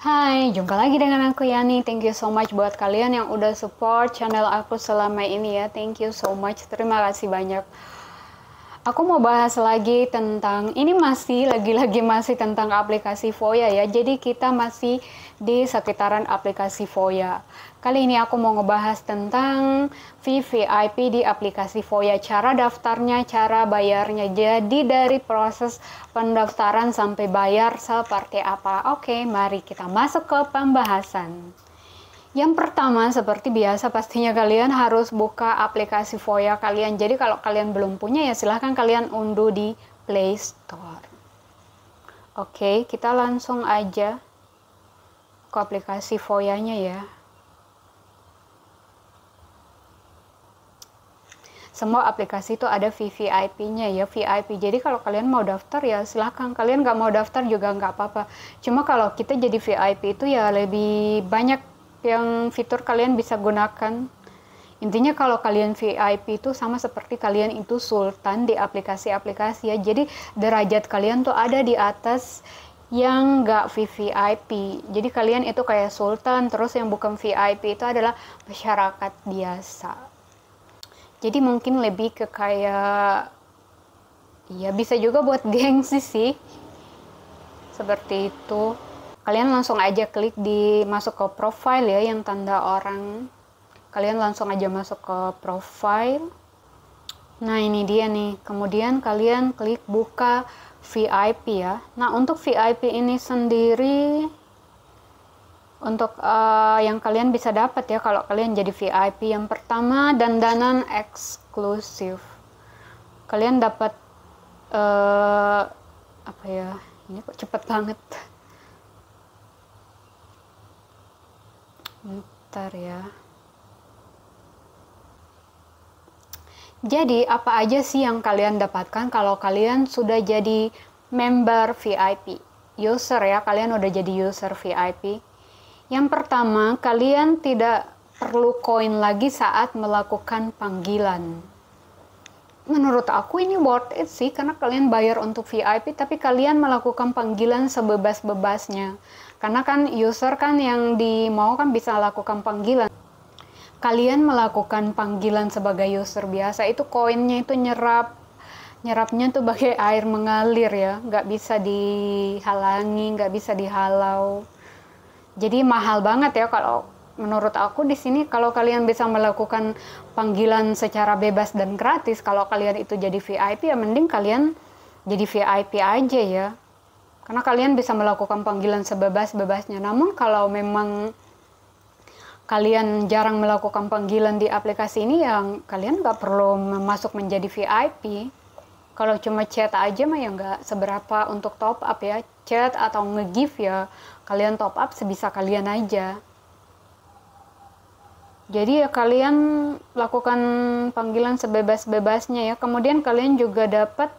Hai, jumpa lagi dengan aku Yani. Thank you so much buat kalian yang udah support channel aku selama ini ya. Thank you so much. Terima kasih banyak. Aku mau bahas lagi tentang ini masih lagi-lagi masih tentang aplikasi Voya ya. Jadi kita masih di sekitaran aplikasi Voya. Kali ini aku mau ngebahas tentang VVIP di aplikasi Voya, cara daftarnya, cara bayarnya. Jadi dari proses pendaftaran sampai bayar seperti apa. Oke, mari kita masuk ke pembahasan. Yang pertama, seperti biasa, pastinya kalian harus buka aplikasi Voya kalian. Jadi, kalau kalian belum punya, ya silahkan kalian unduh di Play Store. Oke, kita langsung aja ke aplikasi Voya-nya, ya. semua aplikasi itu ada VVIP-nya ya VIP. Jadi kalau kalian mau daftar ya silahkan. Kalian nggak mau daftar juga nggak apa-apa. Cuma kalau kita jadi VIP itu ya lebih banyak yang fitur kalian bisa gunakan. Intinya kalau kalian VIP itu sama seperti kalian itu sultan di aplikasi-aplikasi ya. Jadi derajat kalian tuh ada di atas yang nggak VIP. Jadi kalian itu kayak sultan, terus yang bukan VIP itu adalah masyarakat biasa. Jadi mungkin lebih ke kayak ya bisa juga buat gengsi sih. Seperti itu kalian langsung aja klik di masuk ke profile ya yang tanda orang kalian langsung aja masuk ke profile nah ini dia nih kemudian kalian klik buka VIP ya nah untuk VIP ini sendiri untuk uh, yang kalian bisa dapat ya kalau kalian jadi VIP yang pertama dan dandanan eksklusif kalian dapat uh, apa ya ini kok cepet banget bentar ya Jadi, apa aja sih yang kalian dapatkan kalau kalian sudah jadi member VIP? User ya, kalian udah jadi user VIP. Yang pertama, kalian tidak perlu koin lagi saat melakukan panggilan. Menurut aku ini worth it sih karena kalian bayar untuk VIP tapi kalian melakukan panggilan sebebas-bebasnya. Karena kan user kan yang di mau kan bisa lakukan panggilan. Kalian melakukan panggilan sebagai user biasa itu koinnya itu nyerap nyerapnya tuh bagai air mengalir ya, nggak bisa dihalangi, nggak bisa dihalau. Jadi mahal banget ya kalau menurut aku di sini kalau kalian bisa melakukan panggilan secara bebas dan gratis, kalau kalian itu jadi VIP ya mending kalian jadi VIP aja ya. Karena kalian bisa melakukan panggilan sebebas-bebasnya. Namun kalau memang kalian jarang melakukan panggilan di aplikasi ini yang kalian nggak perlu masuk menjadi VIP. Kalau cuma chat aja mah ya nggak seberapa untuk top up ya. Chat atau nge-give ya kalian top up sebisa kalian aja. Jadi ya kalian lakukan panggilan sebebas-bebasnya ya. Kemudian kalian juga dapat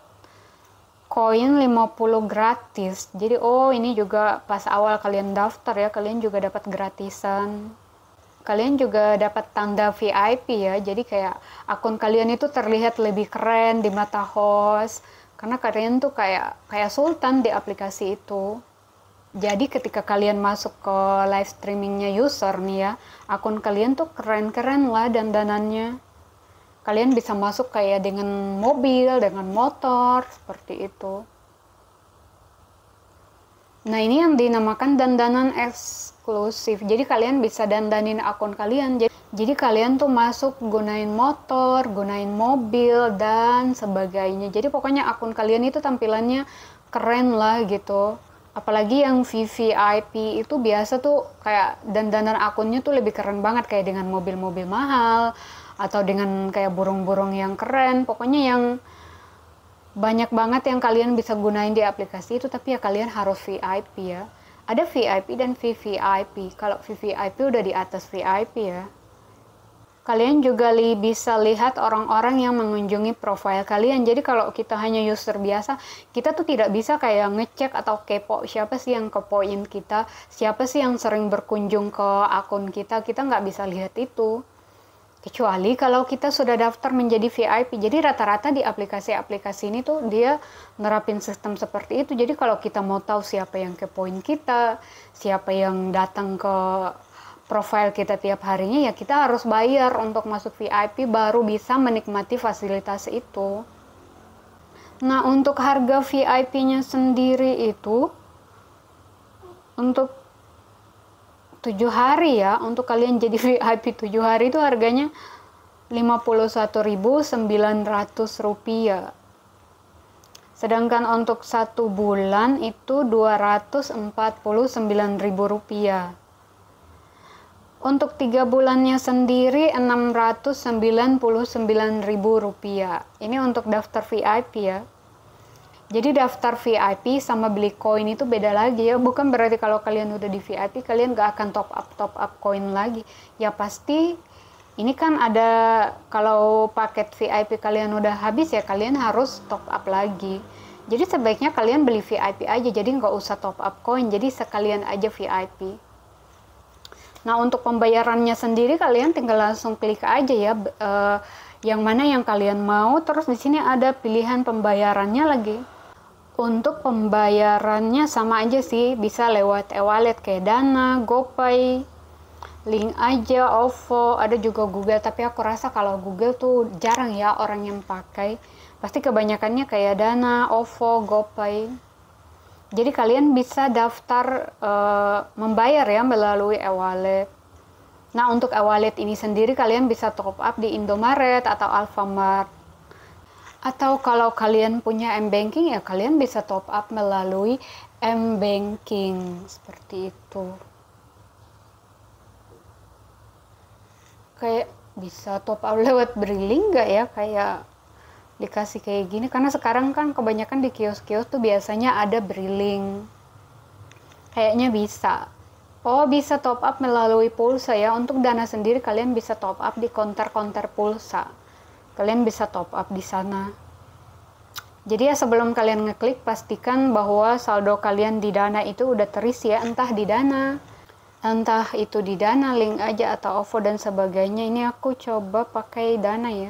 koin 50 gratis. Jadi oh ini juga pas awal kalian daftar ya, kalian juga dapat gratisan. Kalian juga dapat tanda VIP ya. Jadi kayak akun kalian itu terlihat lebih keren di mata host karena kalian tuh kayak kayak sultan di aplikasi itu. Jadi ketika kalian masuk ke live streamingnya user nih ya, akun kalian tuh keren-keren lah dandanannya kalian bisa masuk kayak dengan mobil, dengan motor, seperti itu. Nah, ini yang dinamakan dandanan eksklusif. Jadi kalian bisa dandanin akun kalian. Jadi, jadi kalian tuh masuk gunain motor, gunain mobil dan sebagainya. Jadi pokoknya akun kalian itu tampilannya keren lah gitu. Apalagi yang VVIP itu biasa tuh kayak dandanan akunnya tuh lebih keren banget kayak dengan mobil-mobil mahal, atau dengan kayak burung-burung yang keren pokoknya yang banyak banget yang kalian bisa gunain di aplikasi itu tapi ya kalian harus VIP ya ada VIP dan VVIP kalau VVIP udah di atas VIP ya kalian juga li bisa lihat orang-orang yang mengunjungi profile kalian jadi kalau kita hanya user biasa kita tuh tidak bisa kayak ngecek atau kepo siapa sih yang kepoin kita siapa sih yang sering berkunjung ke akun kita kita nggak bisa lihat itu Kecuali kalau kita sudah daftar menjadi VIP. Jadi rata-rata di aplikasi-aplikasi ini tuh dia nerapin sistem seperti itu. Jadi kalau kita mau tahu siapa yang ke kepoin kita, siapa yang datang ke profile kita tiap harinya ya kita harus bayar untuk masuk VIP baru bisa menikmati fasilitas itu. Nah, untuk harga VIP-nya sendiri itu untuk tujuh hari ya untuk kalian jadi VIP tujuh hari itu harganya sembilan 51900 rupiah sedangkan untuk satu bulan itu ribu rupiah untuk tiga bulannya sendiri ribu rupiah ini untuk daftar VIP ya jadi daftar VIP sama beli koin itu beda lagi ya. Bukan berarti kalau kalian udah di VIP kalian gak akan top up top up koin lagi. Ya pasti ini kan ada kalau paket VIP kalian udah habis ya kalian harus top up lagi. Jadi sebaiknya kalian beli VIP aja, jadi nggak usah top up koin, jadi sekalian aja VIP. Nah untuk pembayarannya sendiri kalian tinggal langsung klik aja ya, uh, yang mana yang kalian mau. Terus di sini ada pilihan pembayarannya lagi. Untuk pembayarannya sama aja sih, bisa lewat e-wallet kayak Dana, GoPay, link aja, OVO, ada juga Google. Tapi aku rasa kalau Google tuh jarang ya orang yang pakai. Pasti kebanyakannya kayak Dana, OVO, GoPay. Jadi kalian bisa daftar uh, membayar ya melalui e-wallet. Nah, untuk e-wallet ini sendiri kalian bisa top up di Indomaret atau Alfamart. Atau kalau kalian punya M-Banking ya kalian bisa top up melalui M-Banking seperti itu. Kayak bisa top up lewat Brilink nggak ya kayak dikasih kayak gini karena sekarang kan kebanyakan di kios-kios tuh biasanya ada Brilink. Kayaknya bisa. Oh, bisa top up melalui pulsa ya. Untuk dana sendiri kalian bisa top up di konter-konter pulsa kalian bisa top up di sana. Jadi ya sebelum kalian ngeklik pastikan bahwa saldo kalian di Dana itu udah terisi ya entah di Dana entah itu di Dana link aja atau OVO dan sebagainya ini aku coba pakai Dana ya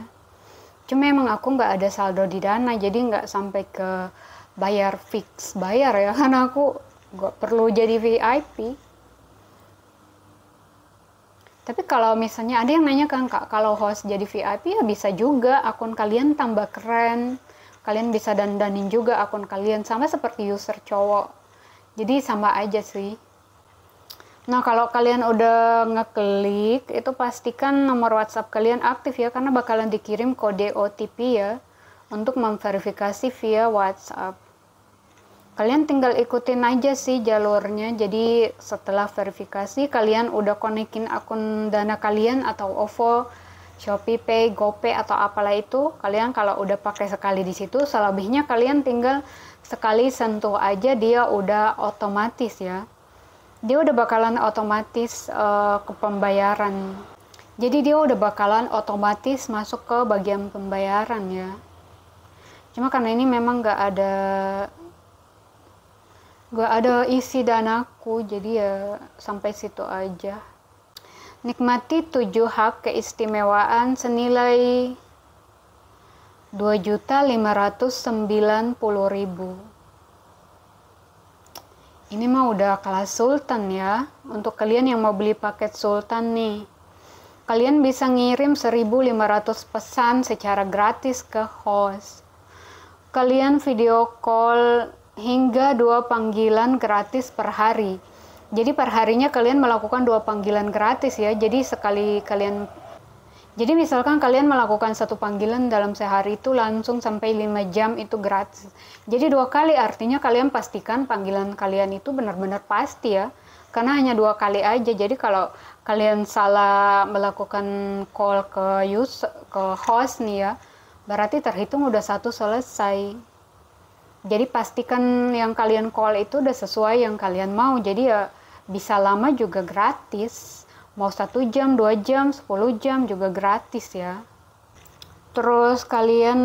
cuma emang aku nggak ada saldo di Dana jadi nggak sampai ke bayar fix bayar ya karena aku nggak perlu jadi VIP tapi kalau misalnya ada yang nanya kan kak, kalau host jadi VIP ya bisa juga akun kalian tambah keren, kalian bisa dandanin juga akun kalian sama seperti user cowok. Jadi sama aja sih. Nah kalau kalian udah ngeklik itu pastikan nomor WhatsApp kalian aktif ya karena bakalan dikirim kode OTP ya untuk memverifikasi via WhatsApp kalian tinggal ikutin aja sih jalurnya jadi setelah verifikasi kalian udah konekin akun dana kalian atau OVO Shopee Pay, GoPay atau apalah itu kalian kalau udah pakai sekali di situ selebihnya kalian tinggal sekali sentuh aja dia udah otomatis ya dia udah bakalan otomatis uh, ke pembayaran jadi dia udah bakalan otomatis masuk ke bagian pembayaran ya cuma karena ini memang gak ada gak ada isi danaku jadi ya sampai situ aja nikmati tujuh hak keistimewaan senilai 2.590.000 ini mah udah kelas sultan ya untuk kalian yang mau beli paket sultan nih kalian bisa ngirim 1500 pesan secara gratis ke host kalian video call hingga dua panggilan gratis per hari. Jadi perharinya kalian melakukan dua panggilan gratis ya. Jadi sekali kalian jadi misalkan kalian melakukan satu panggilan dalam sehari itu langsung sampai 5 jam itu gratis. Jadi dua kali artinya kalian pastikan panggilan kalian itu benar-benar pasti ya. Karena hanya dua kali aja. Jadi kalau kalian salah melakukan call ke use ke host nih ya, berarti terhitung udah satu selesai. Jadi pastikan yang kalian call itu udah sesuai yang kalian mau. Jadi ya bisa lama juga gratis. Mau satu jam, dua jam, 10 jam juga gratis ya. Terus kalian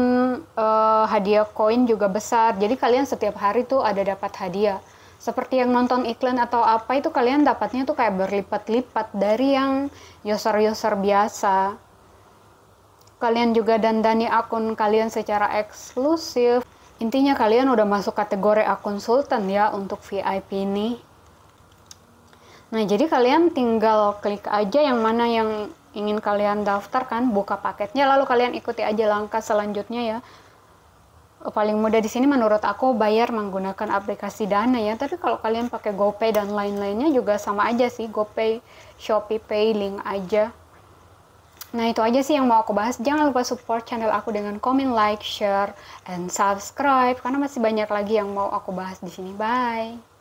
uh, hadiah koin juga besar. Jadi kalian setiap hari tuh ada dapat hadiah. Seperti yang nonton iklan atau apa itu kalian dapatnya tuh kayak berlipat-lipat dari yang user-user biasa. Kalian juga dandani akun kalian secara eksklusif. Intinya kalian udah masuk kategori akun sultan ya untuk VIP ini. Nah, jadi kalian tinggal klik aja yang mana yang ingin kalian daftarkan, buka paketnya lalu kalian ikuti aja langkah selanjutnya ya. Paling mudah di sini menurut aku bayar menggunakan aplikasi Dana ya. Tapi kalau kalian pakai GoPay dan lain-lainnya juga sama aja sih, GoPay, Shopee Pay link aja. Nah, itu aja sih yang mau aku bahas. Jangan lupa support channel aku dengan komen, like, share, and subscribe karena masih banyak lagi yang mau aku bahas di sini. Bye.